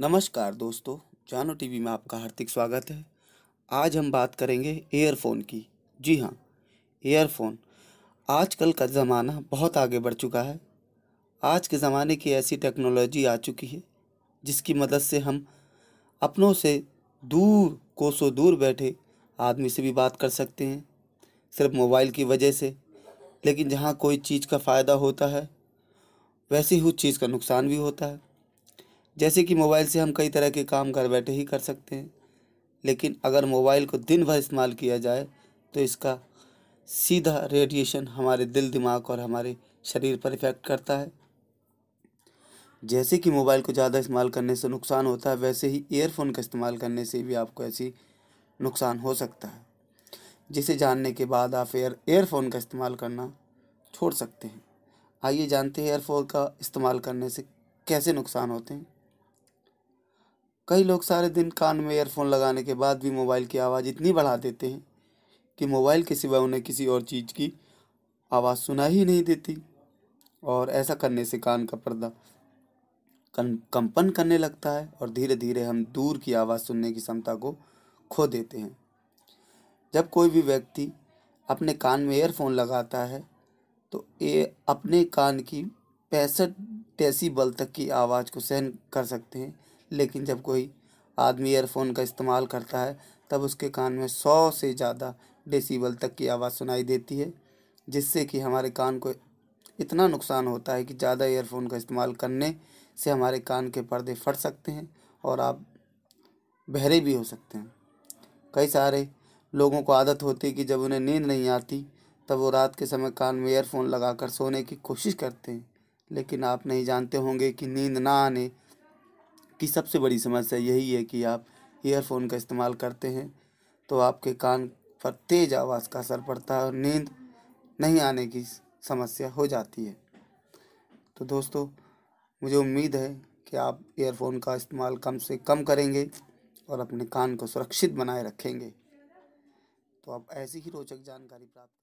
नमस्कार दोस्तों जानो टीवी में आपका हार्दिक स्वागत है आज हम बात करेंगे एयरफोन की जी हाँ एयरफोन आजकल का ज़माना बहुत आगे बढ़ चुका है आज के ज़माने की ऐसी टेक्नोलॉजी आ चुकी है जिसकी मदद से हम अपनों से दूर कोसों दूर बैठे आदमी से भी बात कर सकते हैं सिर्फ मोबाइल की वजह से लेकिन जहाँ कोई चीज़ का फ़ायदा होता है वैसी ही चीज़ का नुकसान भी होता है जैसे कि मोबाइल से हम कई तरह के काम घर बैठे ही कर सकते हैं लेकिन अगर मोबाइल को दिन भर इस्तेमाल किया जाए तो इसका सीधा रेडिएशन हमारे दिल दिमाग और हमारे शरीर पर इफ़ेक्ट करता है जैसे कि मोबाइल को ज़्यादा इस्तेमाल करने से नुकसान होता है वैसे ही ईयरफोन का इस्तेमाल करने से भी आपको ऐसी नुकसान हो सकता है जिसे जानने के बाद आप एयर एयरफोन का इस्तेमाल करना छोड़ सकते हैं आइए जानते हैं एयरफोन का इस्तेमाल करने से कैसे नुकसान होते हैं कई लोग सारे दिन कान में एयरफोन लगाने के बाद भी मोबाइल की आवाज़ इतनी बढ़ा देते हैं कि मोबाइल के सिवा उन्हें किसी और चीज़ की आवाज़ सुना ही नहीं देती और ऐसा करने से कान का पर्दा कन कंपन करने लगता है और धीरे धीरे हम दूर की आवाज़ सुनने की क्षमता को खो देते हैं जब कोई भी व्यक्ति अपने कान में एयरफोन लगाता है तो ये अपने कान की पैंसठ बल तक की आवाज़ को सहन कर सकते हैं लेकिन जब कोई आदमी एयरफोन का इस्तेमाल करता है तब उसके कान में सौ से ज़्यादा डेसीबल तक की आवाज़ सुनाई देती है जिससे कि हमारे कान को इतना नुकसान होता है कि ज़्यादा एयरफोन का इस्तेमाल करने से हमारे कान के पर्दे फट सकते हैं और आप बहरे भी हो सकते हैं कई सारे लोगों को आदत होती है कि जब उन्हें नींद नहीं आती तब वो रात के समय कान में एयरफोन लगाकर सोने की कोशिश करते हैं लेकिन आप नहीं जानते होंगे कि नींद ना आने की सबसे बड़ी समस्या यही है कि आप ईयरफोन का इस्तेमाल करते हैं तो आपके कान पर तेज़ आवाज़ का असर पड़ता है और नींद नहीं आने की समस्या हो जाती है तो दोस्तों मुझे उम्मीद है कि आप ईयरफोन का इस्तेमाल कम से कम करेंगे और अपने कान को सुरक्षित बनाए रखेंगे तो आप ऐसी ही रोचक जानकारी प्राप्त